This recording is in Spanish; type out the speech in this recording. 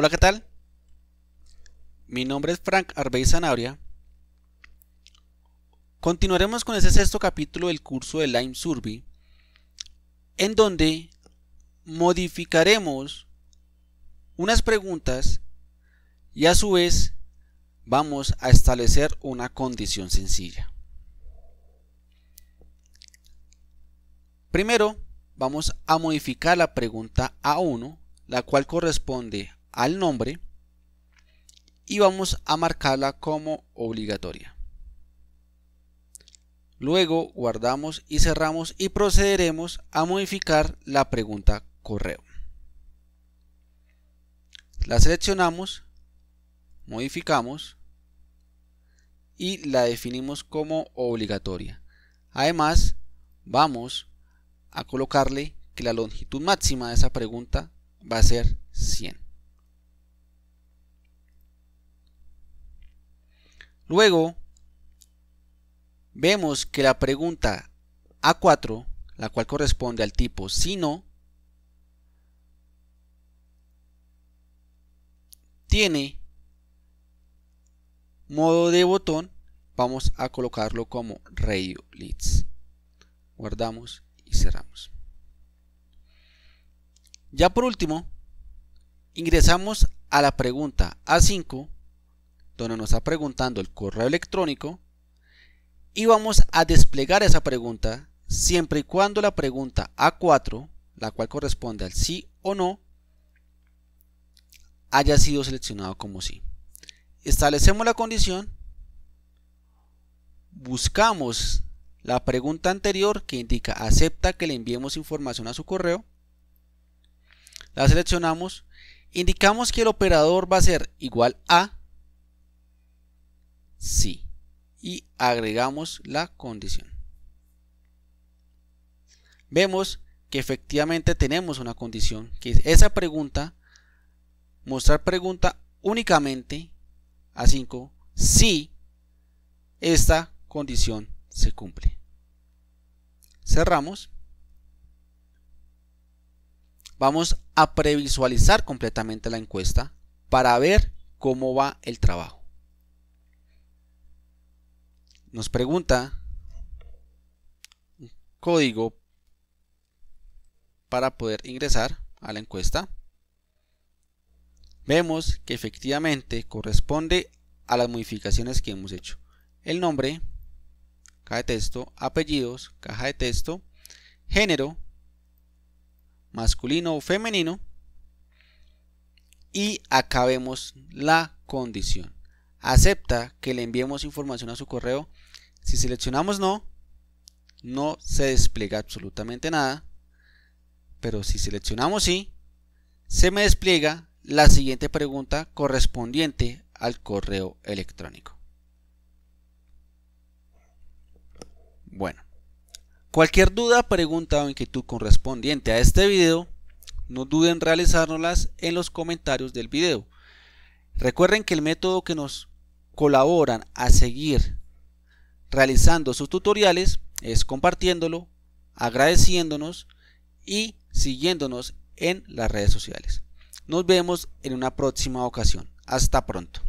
Hola, ¿qué tal? Mi nombre es Frank Arbey Zanabria. Continuaremos con ese sexto capítulo del curso de Lime Survey, en donde modificaremos unas preguntas y a su vez vamos a establecer una condición sencilla. Primero, vamos a modificar la pregunta A1, la cual corresponde a al nombre y vamos a marcarla como obligatoria. Luego guardamos y cerramos y procederemos a modificar la pregunta correo. La seleccionamos, modificamos y la definimos como obligatoria. Además, vamos a colocarle que la longitud máxima de esa pregunta va a ser 100. Luego, vemos que la pregunta A4, la cual corresponde al tipo sí/no, tiene modo de botón, vamos a colocarlo como Radio Leads. Guardamos y cerramos. Ya por último, ingresamos a la pregunta A5 donde nos está preguntando el correo electrónico y vamos a desplegar esa pregunta siempre y cuando la pregunta A4, la cual corresponde al sí o no, haya sido seleccionado como sí. Establecemos la condición, buscamos la pregunta anterior que indica acepta que le enviemos información a su correo, la seleccionamos, indicamos que el operador va a ser igual a agregamos la condición. Vemos que efectivamente tenemos una condición, que es esa pregunta, mostrar pregunta únicamente a 5 si esta condición se cumple. Cerramos. Vamos a previsualizar completamente la encuesta para ver cómo va el trabajo nos pregunta un código para poder ingresar a la encuesta. Vemos que efectivamente corresponde a las modificaciones que hemos hecho. El nombre, caja de texto, apellidos, caja de texto, género, masculino o femenino. Y acá vemos la condición acepta que le enviemos información a su correo. Si seleccionamos no, no se despliega absolutamente nada. Pero si seleccionamos sí, se me despliega la siguiente pregunta correspondiente al correo electrónico. Bueno, cualquier duda, pregunta o inquietud correspondiente a este video, no duden en realizárnoslas en los comentarios del video. Recuerden que el método que nos colaboran a seguir realizando sus tutoriales es compartiéndolo, agradeciéndonos y siguiéndonos en las redes sociales. Nos vemos en una próxima ocasión. Hasta pronto.